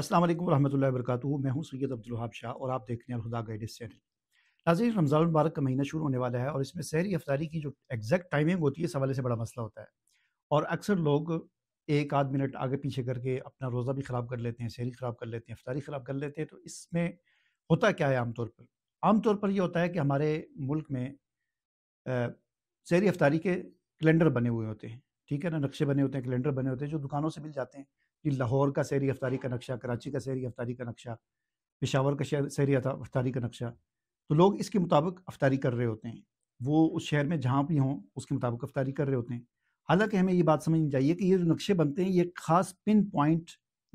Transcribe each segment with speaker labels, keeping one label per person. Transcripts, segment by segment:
Speaker 1: अस्सलाम वालेकुम रहमतुल्लाहि बरकातहू मैं हूं सैयद वहाब शाह और आप देख रहे हैं खुदा गाइडेंस चैनल नाजीन रमज़ान मुबारक का महीना शुरू होने वाला है और इसमें सहरी अफ्तारी की जो एग्जैक्ट टाइमिंग होती है इस हवाले से बड़ा मसला होता है और अक्सर लोग एक आध मिनट आगे पीछे करके अपना रोज़ा भी ख़राब कर लेते हैं सहरी ख़राब कर लेते हैं अफ्तारी ख़राब कर लेते हैं तो इसमें होता क्या है आमतौर पर आमतौर पर यह होता है कि हमारे मुल्क में सहरी अफ्तारी के कैलेंडर बने हुए होते हैं ठीक है ना नक्शे बने होते हैं कैलेंडर बने होते हैं जो दुकानों से मिल जाते हैं कि लाहौर का शहरी अफ्तारी का नक्शा कराची का शहरी अफ्तारी का नक्शा पेशावर का शहरी अफ्तारी का नक्शा तो लोग इसके मुताबिक अफ्तारी कर रहे होते हैं वो उस शहर में जहाँ भी हों उसके मुताबिक अफ्तारी कर रहे होते हैं हालांकि हमें ये बात समझनी चाहिए कि ये जो नक्शे बनते हैं ये खास पिन पॉइंट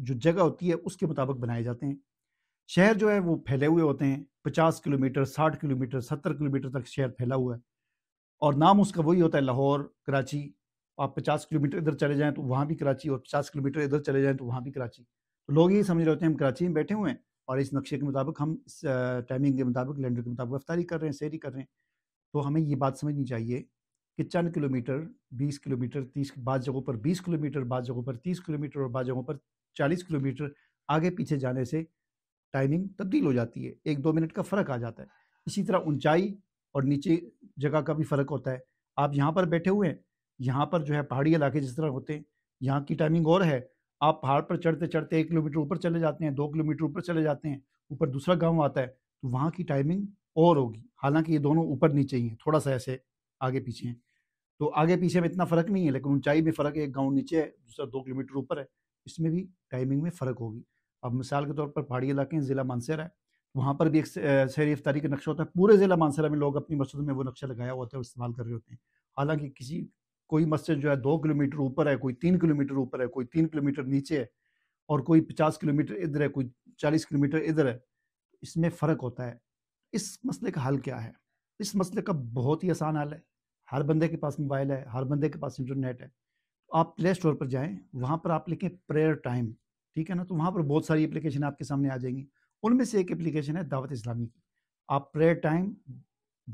Speaker 1: जो जगह होती है उसके मुताबिक बनाए जाते हैं शहर जो है वो फैले हुए होते हैं पचास किलोमीटर साठ किलोमीटर सत्तर किलोमीटर तक शहर फैला हुआ है और नाम उसका वही होता है लाहौर कराची आप पचास किलोमीटर इधर चले जाएँ तो वहाँ भी कराची और पचास किलोमीटर इधर चले जाएँ तो वहाँ भी कराची तो लोग ये समझ रहे होते हैं हम कराची में बैठे हुए हैं और इस नक्शे के मुताबिक हम इस टाइमिंग के मुताबिक लैंडर के मुताबिक रफ्तारी कर रहे हैं सैरी कर रहे हैं तो हमें ये बात समझनी चाहिए कि चंद किलोमीटर बीस किलोमीटर तीस बाद जगहों पर बीस किलोमीटर बाद जगहों पर तीस किलोमीटर और बाद जगहों पर चालीस किलोमीटर आगे पीछे जाने से टाइमिंग तब्दील हो जाती है एक दो मिनट का फ़र्क आ जाता है इसी तरह ऊंचाई और नीचे जगह का भी फ़र्क होता है आप यहाँ पर बैठे हुए हैं यहाँ पर जो है पहाड़ी इलाके जिस तरह होते हैं यहाँ की टाइमिंग और है आप पहाड़ पर चढ़ते चढ़ते एक किलोमीटर ऊपर चले जाते हैं दो किलोमीटर ऊपर चले जाते हैं ऊपर दूसरा गाँव आता है तो वहाँ की टाइमिंग और होगी हालांकि ये दोनों ऊपर नीचे ही हैं थोड़ा सा ऐसे आगे पीछे हैं तो आगे पीछे में इतना फ़र्क नहीं है लेकिन ऊंचाई में फ़र्क है एक गाँव नीचे है दूसरा दो किलोमीटर ऊपर है इसमें भी टाइमिंग में फ़र्क होगी अब मिसाल के तौर पर पहाड़ी इलाके हैं ज़िला मानसर है वहाँ पर भी एक शहरी इफ्तारी का नक्शा होता है पूरे ज़िला मानसरा में लोग अपनी मस्जिद में वो नक्शा लगाया हुआ होता है और इस्तेमाल कर रहे होते हैं हालांकि किसी कोई मस्जिद जो है दो किलोमीटर ऊपर है कोई तीन किलोमीटर ऊपर है कोई तीन किलोमीटर नीचे है और कोई पचास किलोमीटर इधर है कोई चालीस किलोमीटर इधर है इसमें फ़र्क होता है इस मसले का हल क्या है इस मसले का बहुत ही आसान हल है हर बंदे के पास मोबाइल है हर बंदे के पास इंटरनेट है तो आप प्ले स्टोर पर जाएं वहाँ पर आप लिखें प्रेयर टाइम ठीक है ना तो वहाँ पर बहुत सारी एप्लीकेशन आपके सामने आ जाएंगी उनमें से एक एप्लीकेशन है दावत इस्लामी की आप प्रेयर टाइम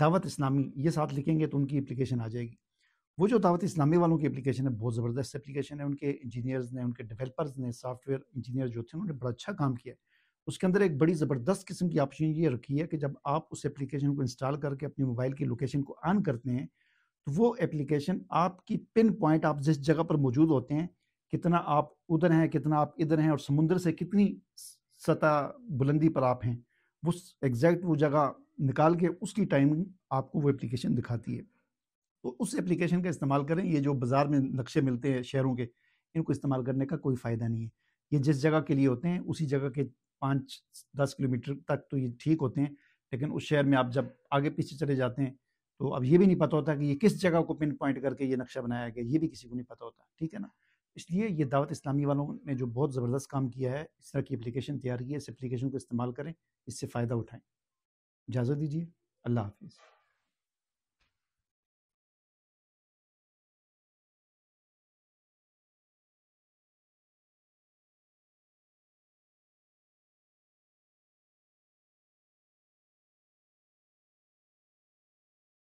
Speaker 1: दावत इस्लामी ये साथ लिखेंगे तो उनकी एप्लीकेशन आ जाएगी वो जो दावत इस्लामी वालों की एप्लीकेशन है बहुत ज़बरदस्त एप्लीकेशन है उनके इंजीनियर्स ने उनके डेवलपर्स ने सॉफ्टवेयर इंजीनियर जो थे उन्होंने बड़ा अच्छा काम किया उसके अंदर एक बड़ी ज़बरदस्त किस्म की ऑप्शन ये रखी है कि जब आप उस एप्लीकेशन को इंस्टॉल करके अपने मोबाइल की लोकेशन को ऑन करते हैं तो वो एप्लीकेशन आपकी पिन पॉइंट आप जिस जगह पर मौजूद होते हैं कितना आप उधर हैं कितना आप इधर हैं और समुंदर से कितनी सतह बुलंदी पर आप हैं वो एग्जैक्ट वो जगह निकाल के उसकी टाइमिंग आपको वो एप्लीकेशन दिखाती है तो उस एप्लीकेशन का इस्तेमाल करें ये जो बाज़ार में नक्शे मिलते हैं शहरों के इनको इस्तेमाल करने का कोई फ़ायदा नहीं है ये जिस जगह के लिए होते हैं उसी जगह के पाँच दस किलोमीटर तक तो ये ठीक होते हैं लेकिन उस शहर में आप जब आगे पीछे चले जाते हैं तो अब ये भी नहीं पता होता कि ये किस जगह को पिन पॉइंट करके ये नक्शा बनाया गया ये भी किसी को नहीं पता होता ठीक है ना इसलिए ये दावत इस्लामी वालों ने जो बहुत ज़बरदस्त काम किया है इस तरह की एप्लीकेशन तैयार की है इस एप्लीकेशन को इस्तेमाल करें इससे फ़ायदा उठाएँ इजाज़त दीजिए अल्लाह हाफिज़